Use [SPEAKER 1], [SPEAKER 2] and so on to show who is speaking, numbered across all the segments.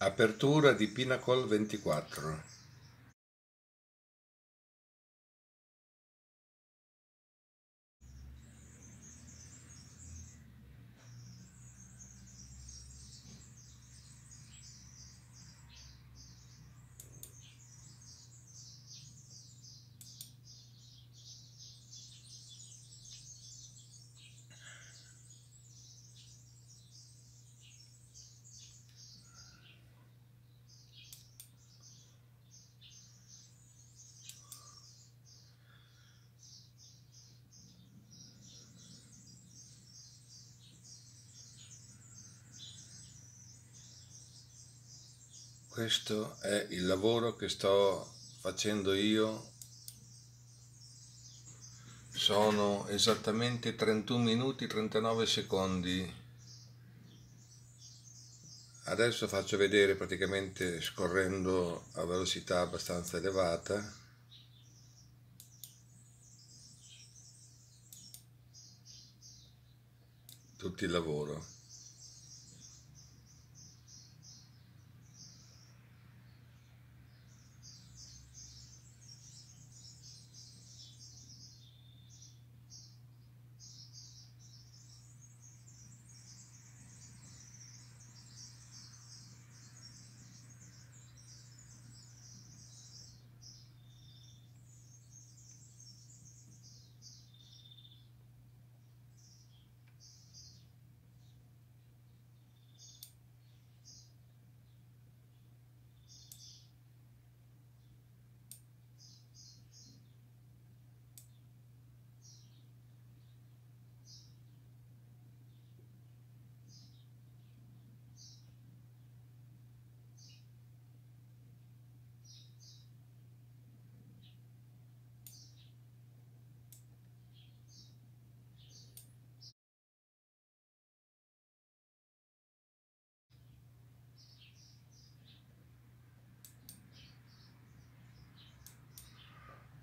[SPEAKER 1] Apertura di Pinnacle 24 questo è il lavoro che sto facendo io sono esattamente 31 minuti 39 secondi adesso faccio vedere praticamente scorrendo a velocità abbastanza elevata tutto il lavoro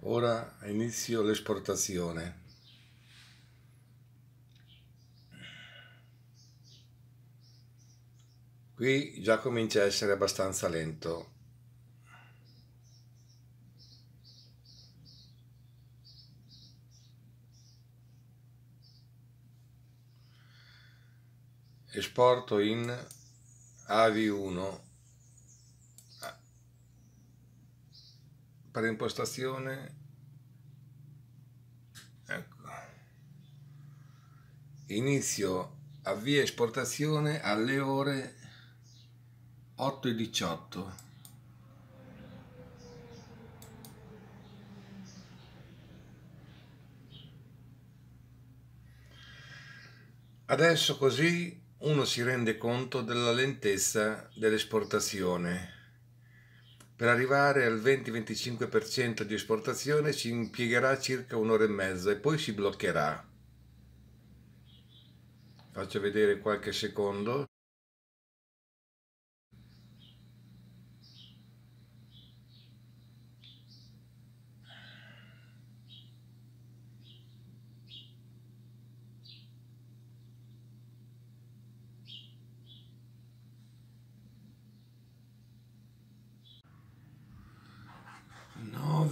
[SPEAKER 1] Ora inizio l'esportazione. Qui già comincia a essere abbastanza lento. Esporto in AV1 per impostazione ecco. inizio avvia esportazione alle ore 8 e 18 Adesso così uno si rende conto della lentezza dell'esportazione. Per arrivare al 20-25% di esportazione ci impiegherà circa un'ora e mezza e poi si bloccherà. Faccio vedere qualche secondo.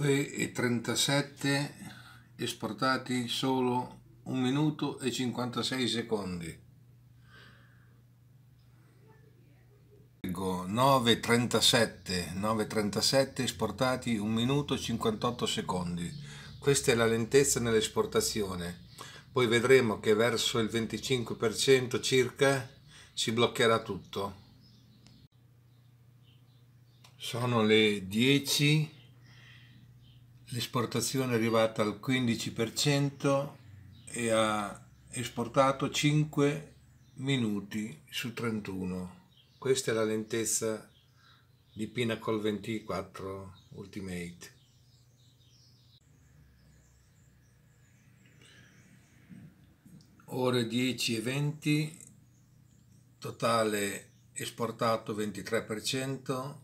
[SPEAKER 1] 9,37 esportati solo 1 minuto e 56 secondi 9,37 9,37 esportati 1 minuto e 58 secondi questa è la lentezza nell'esportazione poi vedremo che verso il 25% circa si bloccherà tutto sono le 10 l'esportazione è arrivata al 15% e ha esportato 5 minuti su 31. Questa è la lentezza di Pinnacle 24 Ultimate. Ore 10 e 20, totale esportato 23%,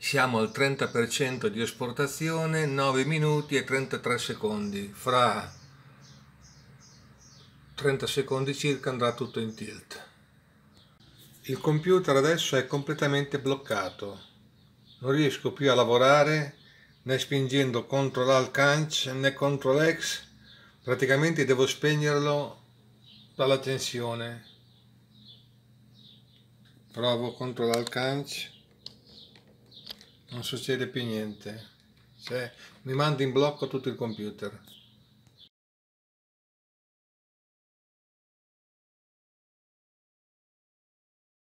[SPEAKER 1] siamo al 30% di esportazione, 9 minuti e 33 secondi, fra 30 secondi circa andrà tutto in tilt. Il computer adesso è completamente bloccato, non riesco più a lavorare né spingendo CTRL ALT né CTRL X, praticamente devo spegnerlo dalla tensione. Provo CTRL ALT non succede più niente. Cioè, mi manda in blocco tutto il computer.